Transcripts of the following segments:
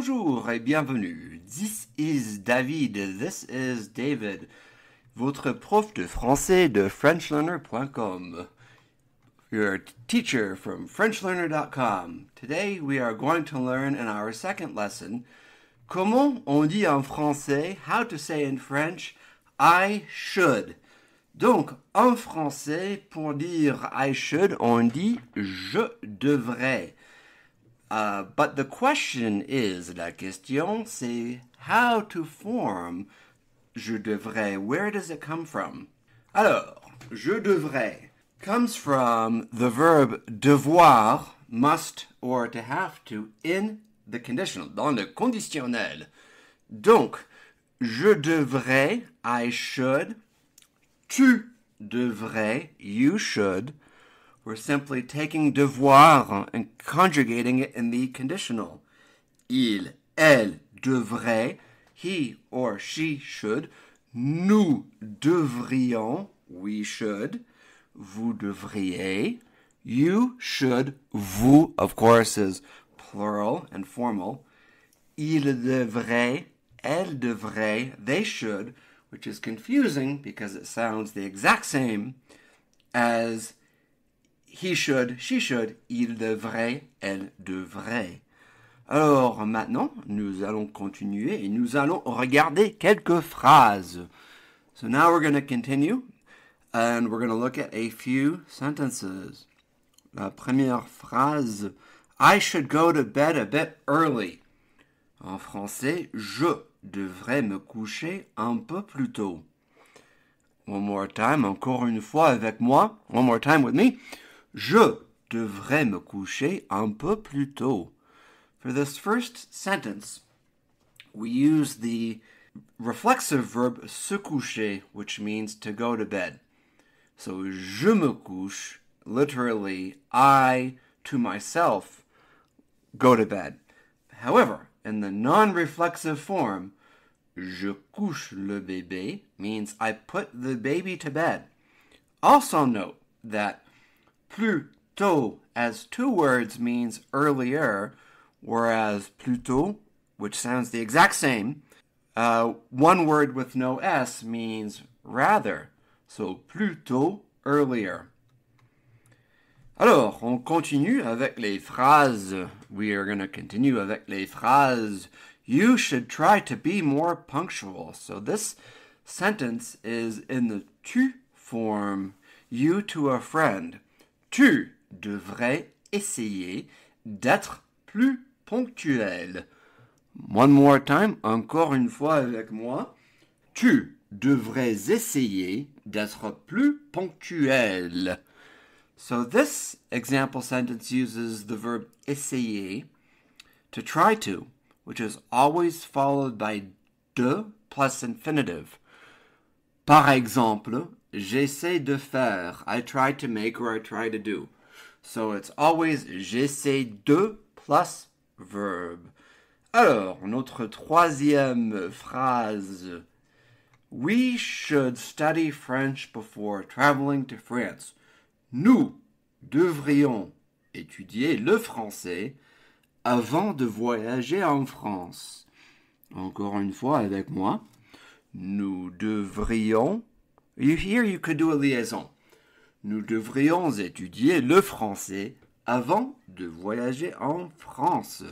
Bonjour et bienvenue. This is David. This is David. Votre prof de français de FrenchLearner.com. Your teacher from FrenchLearner.com. Today we are going to learn in our second lesson comment on dit en français, how to say in French, I should. Donc, en français, pour dire I should, on dit je devrais. Uh, but the question is, la question, c'est how to form je devrais, where does it come from? Alors, je devrais comes from the verb devoir, must, or to have to in the conditional, dans le conditionnel. Donc, je devrais, I should, tu devrais, you should, We're simply taking devoir and conjugating it in the conditional. Il, elle devrait, he or she should, nous devrions, we should, vous devriez, you should, vous, of course, is plural and formal. Il devrait, elle devrait, they should, which is confusing because it sounds the exact same as he should, she should, il devrait, elle devrait. Alors maintenant, nous allons continuer et nous allons regarder quelques phrases. So now we're going to continue and we're going to look at a few sentences. La première phrase, I should go to bed a bit early. En français, je devrais me coucher un peu plus tôt. One more time, encore une fois avec moi. One more time with me. Je devrais me coucher un peu plus tôt. For this first sentence, we use the reflexive verb se coucher, which means to go to bed. So je me couche, literally I to myself go to bed. However, in the non-reflexive form, je couche le bébé means I put the baby to bed. Also note that plutôt as two words means earlier, whereas plutôt, which sounds the exact same, uh, one word with no S means rather. So plutôt earlier. Alors, on continue avec les phrases. We are going to continue avec les phrases. You should try to be more punctual. So this sentence is in the tu form, you to a friend. Tu devrais essayer d'être plus ponctuel. One more time, encore une fois avec moi. Tu devrais essayer d'être plus ponctuel. So this example sentence uses the verb essayer to try to, which is always followed by de plus infinitive. Par exemple, j'essaie de faire. I try to make or I try to do. So it's always j'essaie de plus verb. Alors, notre troisième phrase. We should study French before traveling to France. Nous devrions étudier le français avant de voyager en France. Encore une fois avec moi. Nous devrions You, here you could do a liaison. Nous devrions étudier le français avant de voyager en France.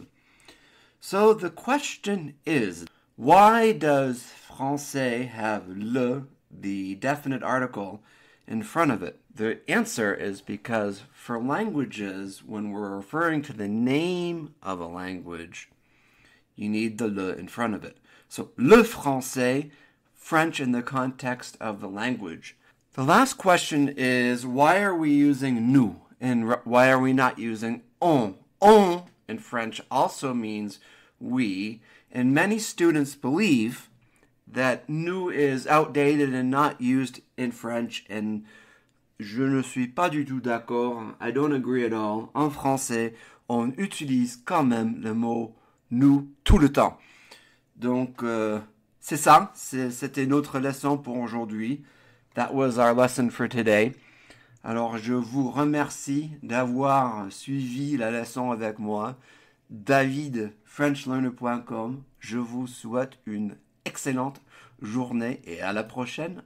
So the question is, why does français have le, the definite article, in front of it? The answer is because for languages, when we're referring to the name of a language, you need the le in front of it. So le français French in the context of the language. The last question is why are we using nous and why are we not using on? On in French also means we, and many students believe that nous is outdated and not used in French and je ne suis pas du tout d'accord. I don't agree at all. En français, on utilise quand même le mot nous tout le temps. Donc euh, c'est ça. C'était notre leçon pour aujourd'hui. That was our lesson for today. Alors, je vous remercie d'avoir suivi la leçon avec moi. David, Je vous souhaite une excellente journée et à la prochaine.